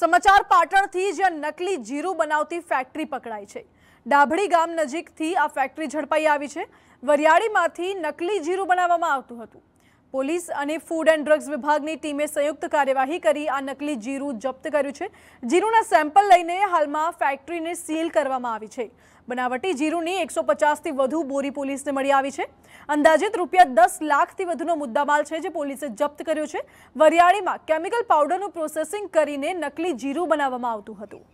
સમાચાર પાટણથી જ્યાં નકલી જીરું બનાવતી ફેક્ટરી પકડાઈ છે ડાભડી ગામ નજીકથી આ ફેક્ટરી ઝડપાઈ આવી છે વરિયાળીમાંથી નકલી જીરું બનાવવામાં આવતું હતું પોલીસ અને ફૂડ એન્ડ ડ્રગ્સ વિભાગની ટીમે સંયુક્ત કાર્યવાહી કરી આ નકલી જીરું જપ્ત કર્યું છે જીરુંના સેમ્પલ લઈને હાલમાં ફેક્ટરીને સીલ કરવામાં આવી છે બનાવટી જીરુંની એકસો પચાસથી વધુ બોરી પોલીસને મળી આવી છે અંદાજિત રૂપિયા દસ લાખથી વધુનો મુદ્દામાલ છે જે પોલીસે જપ્ત કર્યો છે વરિયાળીમાં કેમિકલ પાવડરનું પ્રોસેસિંગ કરીને નકલી જીરું બનાવવામાં આવતું હતું